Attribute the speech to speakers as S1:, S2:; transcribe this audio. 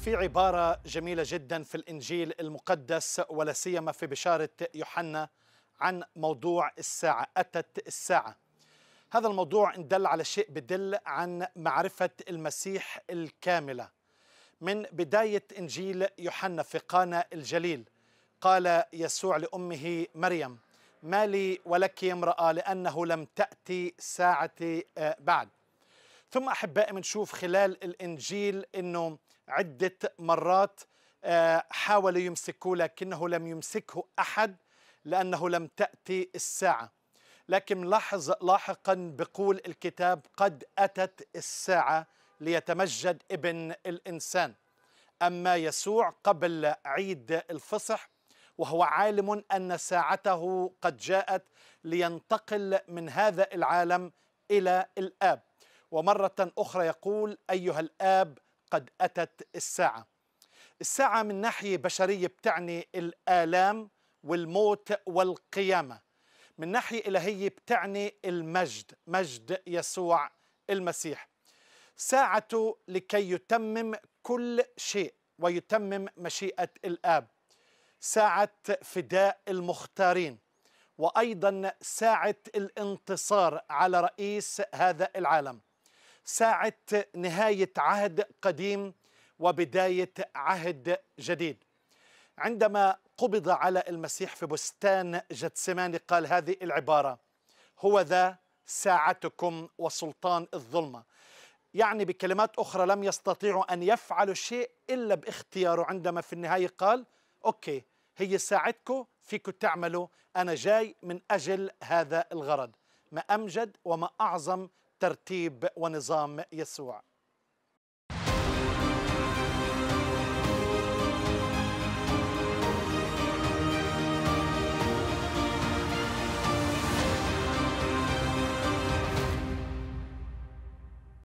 S1: في عبارة جميلة جدا في الإنجيل المقدس ولا سيما في بشارة يوحنا عن موضوع الساعة أتت الساعة هذا الموضوع إن دل على شيء بدل عن معرفة المسيح الكاملة من بداية إنجيل يوحنا في قانا الجليل قال يسوع لأمه مريم ما لي ولك امرأة لأنه لم تأتي ساعتي آه، بعد ثم أحبائي بنشوف خلال الإنجيل أنه عدة مرات آه، حاولوا يمسكوه لكنه لم يمسكه أحد لأنه لم تأتي الساعة لكن لاحظ لاحقا بقول الكتاب قد أتت الساعة ليتمجد ابن الإنسان أما يسوع قبل عيد الفصح وهو عالم أن ساعته قد جاءت لينتقل من هذا العالم إلى الآب ومرة أخرى يقول أيها الآب قد أتت الساعة الساعة من ناحية بشرية بتعني الآلام والموت والقيامة من ناحية إلهية بتعني المجد مجد يسوع المسيح ساعته لكي يتمم كل شيء ويتمم مشيئة الآب ساعة فداء المختارين وأيضا ساعة الانتصار على رئيس هذا العالم ساعة نهاية عهد قديم وبداية عهد جديد عندما قبض على المسيح في بستان جتسماني قال هذه العبارة هو ذا ساعتكم وسلطان الظلمة يعني بكلمات أخرى لم يستطيعوا أن يفعلوا شيء إلا باختياره عندما في النهاية قال أوكي هي ساعتكم فيكم تعملوا أنا جاي من أجل هذا الغرض ما أمجد وما أعظم ترتيب ونظام يسوع